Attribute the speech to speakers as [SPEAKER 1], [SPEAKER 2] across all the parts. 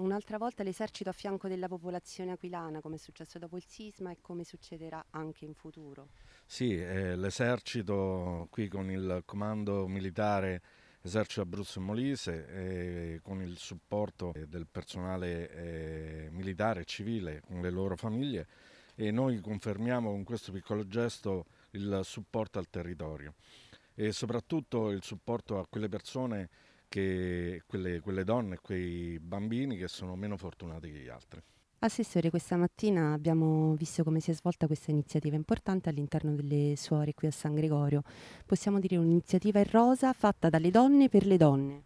[SPEAKER 1] un'altra volta l'esercito a fianco della popolazione aquilana, come è successo dopo il sisma e come succederà anche in futuro.
[SPEAKER 2] Sì, eh, l'esercito qui con il comando militare Esercito Abruzzo e Molise, eh, con il supporto eh, del personale eh, militare e civile, con le loro famiglie, e noi confermiamo con questo piccolo gesto il supporto al territorio e soprattutto il supporto a quelle persone che quelle, quelle donne e quei bambini che sono meno fortunati che gli altri.
[SPEAKER 1] Assessore, questa mattina abbiamo visto come si è svolta questa iniziativa importante all'interno delle suore qui a San Gregorio. Possiamo dire un'iniziativa in rosa fatta dalle donne per le donne.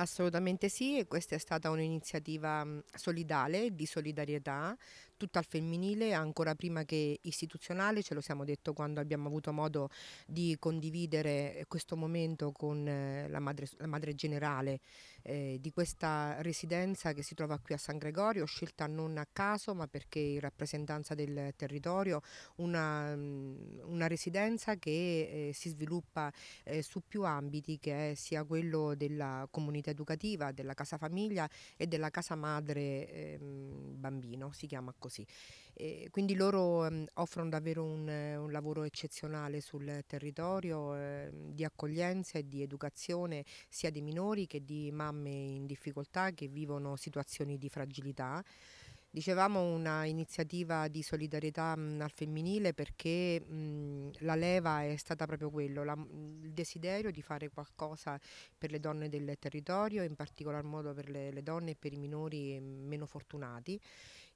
[SPEAKER 1] Assolutamente sì, e questa è stata un'iniziativa solidale, di solidarietà, tutta al femminile, ancora prima che istituzionale, ce lo siamo detto quando abbiamo avuto modo di condividere questo momento con eh, la, madre, la madre, generale eh, di questa residenza che si trova qui a San Gregorio, scelta non a caso ma perché in rappresentanza del territorio, una, una residenza che eh, si sviluppa eh, su più ambiti che è sia quello della comunità rete educativa della casa famiglia e della casa madre ehm, bambino, si chiama così. E quindi loro ehm, offrono davvero un, un, lavoro eccezionale sul territorio ehm, di accoglienza e di educazione sia di minori che di mamme in difficoltà che vivono situazioni di fragilità. Dicevamo una iniziativa di solidarietà mh, mhmm, al femminile perché mh, mhmm, la leva è stata proprio quello, la, il desiderio di fare qualcosa per le donne del territorio, in particolar modo per le, le donne e per i minori meno fortunati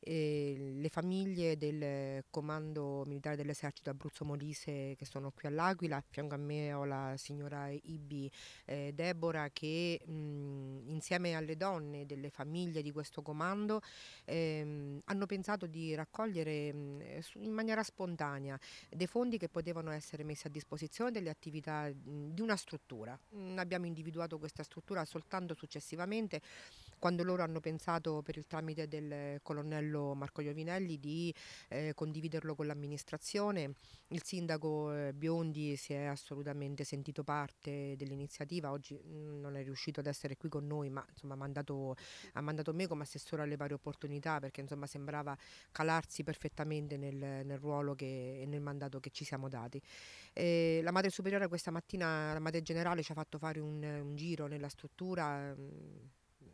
[SPEAKER 1] eh, le famiglie del comando militare dell'esercito Abruzzo Molise che sono qui all'Aquila, a fianco a me ho la signora Ibi eh, Debora che mh, insieme alle donne delle famiglie di questo comando ehm, hanno pensato di raccogliere mh, in maniera spontanea dei fondi che potevano essere messi a disposizione delle attività mh, di una struttura. abbiamo individuato questa struttura soltanto successivamente quando loro hanno pensato per il tramite del colonnello appello Marco Giovinelli di eh, condividerlo con l'amministrazione. Il sindaco eh, Biondi si è assolutamente sentito parte dell'iniziativa, oggi mh, mm, non è riuscito ad essere qui con noi, ma insomma, mandato, ha mandato me come assessore alle varie opportunità perché insomma, sembrava calarsi perfettamente nel, nel ruolo che, e nel mandato che ci siamo dati. E eh, la madre superiore questa mattina, la madre generale ci ha fatto fare un, un giro nella struttura. Mh, mm,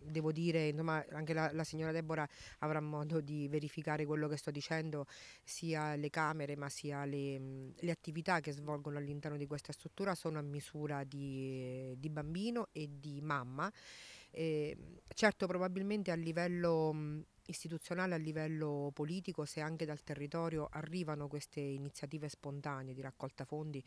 [SPEAKER 1] devo dire, insomma, anche la, la, signora Deborah avrà modo di verificare quello che sto dicendo, sia le camere ma sia le, mm, le attività che svolgono all'interno di questa struttura sono a misura di, di bambino e di mamma. Eh, certo probabilmente a livello mm, istituzionale a livello politico se anche dal territorio arrivano queste iniziative spontanee di raccolta fondi,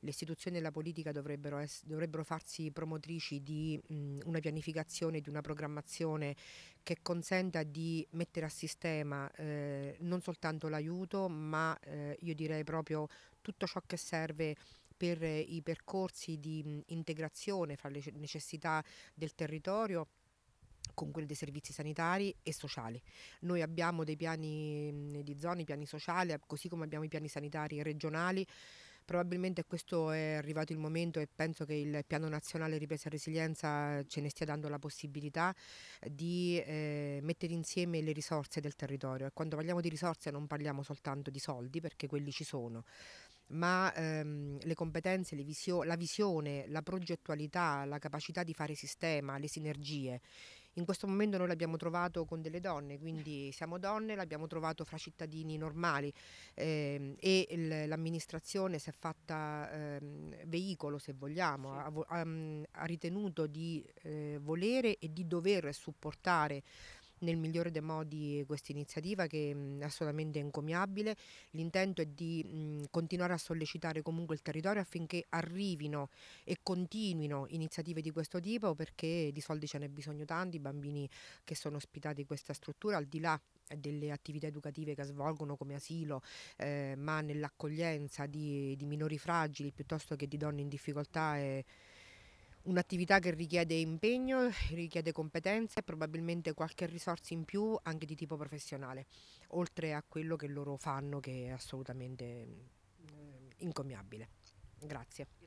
[SPEAKER 1] le istituzioni e la politica dovrebbero, es- dovrebbero farsi promotrici di mh, una pianificazione, di una programmazione che consenta di mettere a sistema eh, non soltanto l'aiuto ma eh, io direi proprio tutto ciò che serve per i percorsi di integrazione fra le necessità del territorio con quelli dei servizi sanitari e sociali. Noi abbiamo dei piani di zone, piani sociali, eh, così come abbiamo i piani sanitari regionali. Probabilmente questo è arrivato il momento e penso che il piano nazionale ripresa e resilienza eh, ce ne stia dando la possibilità di eh, mettere insieme le risorse del territorio. E quando parliamo di risorse non parliamo soltanto di soldi perché quelli ci sono, ma ehm, le competenze, le visio la visione, la progettualità, la capacità di fare sistema, le sinergie in questo momento noi l'abbiamo trovato con delle donne, quindi siamo donne, l'abbiamo trovato fra cittadini normali eh, e l'amministrazione si è fatta eh, veicolo, se vogliamo, sì. ha, ha, ha, ritenuto di eh, volere e di dover supportare nel migliore dei modi questa iniziativa che mh, è assolutamente encomiabile. L'intento è di mh, continuare a sollecitare comunque il territorio affinché arrivino e continuino iniziative di questo tipo perché di soldi ce n'è bisogno tanti, i bambini che sono ospitati in questa struttura al di là delle attività educative che svolgono come asilo, eh, ma nell'accoglienza di, di, minori fragili piuttosto che di donne in difficoltà. E, Un'attività che richiede impegno, richiede competenze e probabilmente qualche risorsa in più anche di tipo professionale, oltre a quello che loro fanno che è assolutamente mm, incommiabile. Grazie.